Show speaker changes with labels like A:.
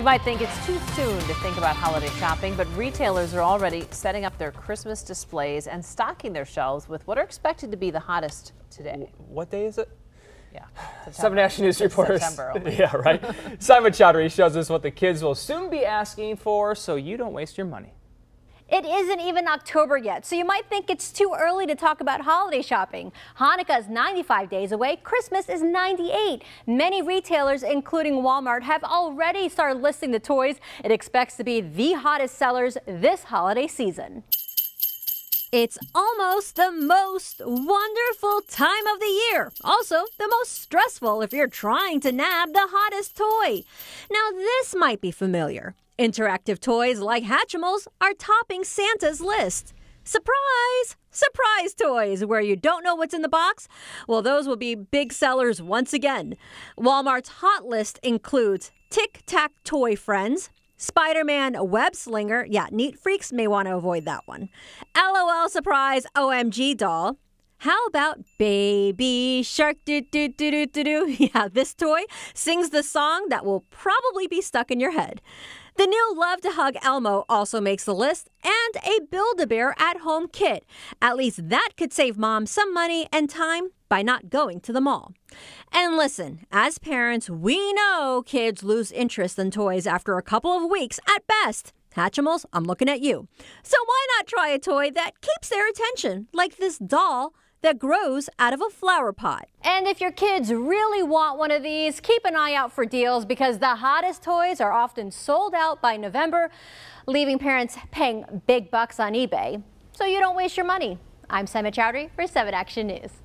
A: You might think it's too soon to think about holiday shopping, but retailers are already setting up their Christmas displays and stocking their shelves with what are expected to be the hottest today. What day is it? Yeah. Some National News reporters. yeah, right. Simon Chowdhury shows us what the kids will soon be asking for so you don't waste your money. It isn't even October yet, so you might think it's too early to talk about holiday shopping. Hanukkah is 95 days away, Christmas is 98. Many retailers, including Walmart, have already started listing the toys it expects to be the hottest sellers this holiday season. It's almost the most wonderful time of the year. Also, the most stressful if you're trying to nab the hottest toy. Now, this might be familiar. Interactive toys like Hatchimals are topping Santa's list. Surprise! Surprise toys where you don't know what's in the box? Well, those will be big sellers once again. Walmart's hot list includes Tic Tac Toy Friends, Spider Man Web Slinger. Yeah, neat freaks may want to avoid that one. LOL Surprise OMG Doll, how about Baby Shark? Do, do, do, do, do, do. Yeah, this toy sings the song that will probably be stuck in your head. The new Love to Hug Elmo also makes the list, and a Build a Bear at Home kit. At least that could save mom some money and time by not going to the mall. And listen, as parents, we know kids lose interest in toys after a couple of weeks at best. Hatchimals, I'm looking at you. So why not try a toy that keeps their attention, like this doll that grows out of a flower pot. And if your kids really want one of these, keep an eye out for deals because the hottest toys are often sold out by November, leaving parents paying big bucks on eBay. So you don't waste your money. I'm Sema Chowdhury for 7 Action News.